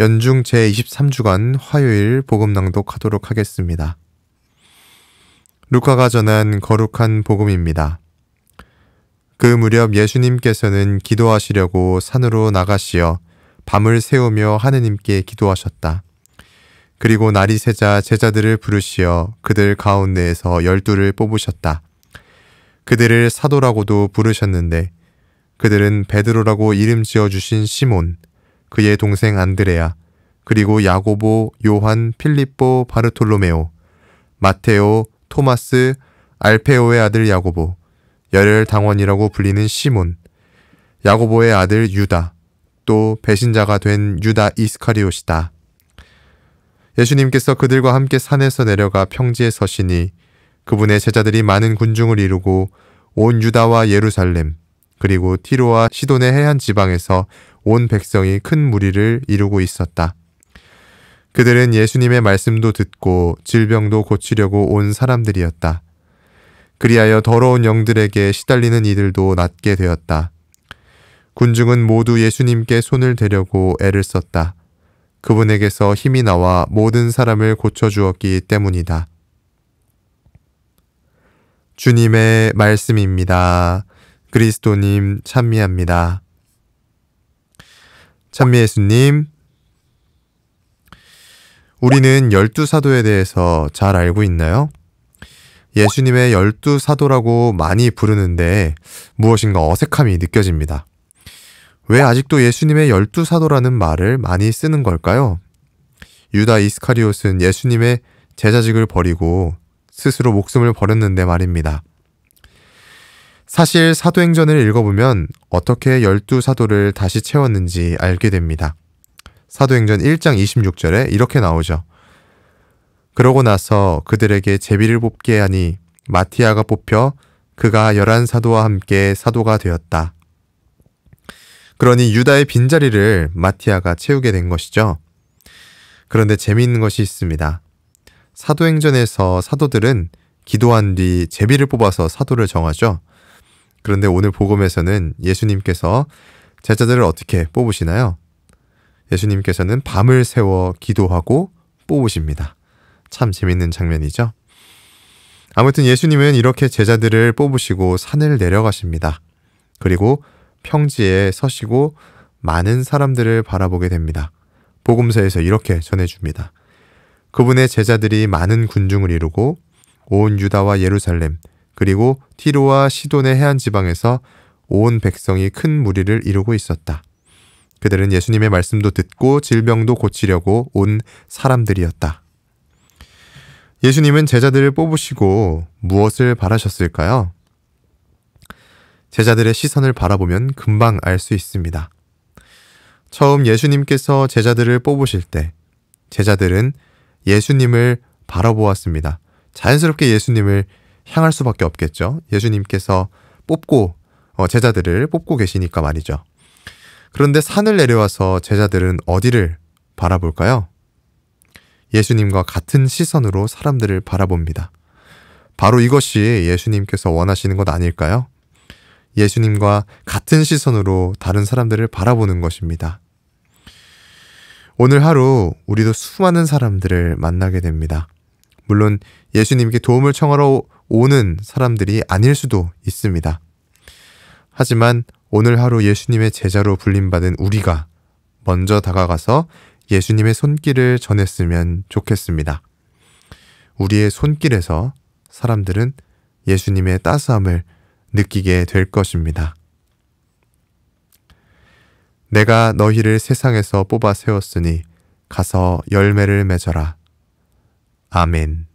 연중 제23주간 화요일 복음 낭독하도록 하겠습니다. 루카가 전한 거룩한 복음입니다. 그 무렵 예수님께서는 기도하시려고 산으로 나가시어 밤을 새우며 하느님께 기도하셨다. 그리고 날이 새자 제자들을 부르시어 그들 가운데에서 열두를 뽑으셨다. 그들을 사도라고도 부르셨는데 그들은 베드로라고 이름 지어 주신 시몬, 그의 동생 안드레아, 그리고 야고보, 요한, 필립보, 바르톨로메오, 마테오, 토마스, 알페오의 아들 야고보, 열혈 당원이라고 불리는 시몬, 야고보의 아들 유다, 또 배신자가 된 유다 이스카리오시다 예수님께서 그들과 함께 산에서 내려가 평지에 서시니 그분의 제자들이 많은 군중을 이루고 온 유다와 예루살렘 그리고 티로와 시돈의 해안 지방에서 온 백성이 큰 무리를 이루고 있었다. 그들은 예수님의 말씀도 듣고 질병도 고치려고 온 사람들이었다. 그리하여 더러운 영들에게 시달리는 이들도 낫게 되었다. 군중은 모두 예수님께 손을 대려고 애를 썼다. 그분에게서 힘이 나와 모든 사람을 고쳐주었기 때문이다. 주님의 말씀입니다. 그리스도님 찬미합니다. 찬미 예수님, 우리는 열두 사도에 대해서 잘 알고 있나요? 예수님의 열두 사도라고 많이 부르는데 무엇인가 어색함이 느껴집니다. 왜 아직도 예수님의 열두 사도라는 말을 많이 쓰는 걸까요? 유다 이스카리옷은 예수님의 제자직을 버리고 스스로 목숨을 버렸는데 말입니다. 사실 사도행전을 읽어보면 어떻게 열두 사도를 다시 채웠는지 알게 됩니다. 사도행전 1장 26절에 이렇게 나오죠. 그러고 나서 그들에게 제비를 뽑게 하니 마티아가 뽑혀 그가 열한 사도와 함께 사도가 되었다. 그러니 유다의 빈자리를 마티아가 채우게 된 것이죠. 그런데 재미있는 것이 있습니다. 사도행전에서 사도들은 기도한 뒤 제비를 뽑아서 사도를 정하죠. 그런데 오늘 복음에서는 예수님께서 제자들을 어떻게 뽑으시나요? 예수님께서는 밤을 세워 기도하고 뽑으십니다. 참 재밌는 장면이죠. 아무튼 예수님은 이렇게 제자들을 뽑으시고 산을 내려가십니다. 그리고 평지에 서시고 많은 사람들을 바라보게 됩니다. 복음서에서 이렇게 전해줍니다. 그분의 제자들이 많은 군중을 이루고 온 유다와 예루살렘, 그리고 티로와 시돈의 해안 지방에서 온 백성이 큰 무리를 이루고 있었다. 그들은 예수님의 말씀도 듣고 질병도 고치려고 온 사람들이었다. 예수님은 제자들을 뽑으시고 무엇을 바라셨을까요? 제자들의 시선을 바라보면 금방 알 수 있습니다. 처음 예수님께서 제자들을 뽑으실 때 제자들은 예수님을 바라보았습니다. 자연스럽게 예수님을 향할 수밖에 없겠죠. 예수님께서 뽑고 어, 제자들을 뽑고 계시니까 말이죠. 그런데 산을 내려와서 제자들은 어디를 바라볼까요? 예수님과 같은 시선으로 사람들을 바라봅니다. 바로 이것이 예수님께서 원하시는 것 아닐까요? 예수님과 같은 시선으로 다른 사람들을 바라보는 것입니다. 오늘 하루 우리도 수많은 사람들을 만나게 됩니다. 물론 예수님께 도움을 청하러 오는 사람들이 아닐 수도 있습니다. 하지만 오늘 하루 예수님의 제자로 불림받은 우리가 먼저 다가가서 예수님의 손길을 전했으면 좋겠습니다. 우리의 손길에서 사람들은 예수님의 따스함을 느끼게 될 것입니다. 내가 너희를 세상에서 뽑아 세웠으니 가서 열매를 맺어라. 아멘.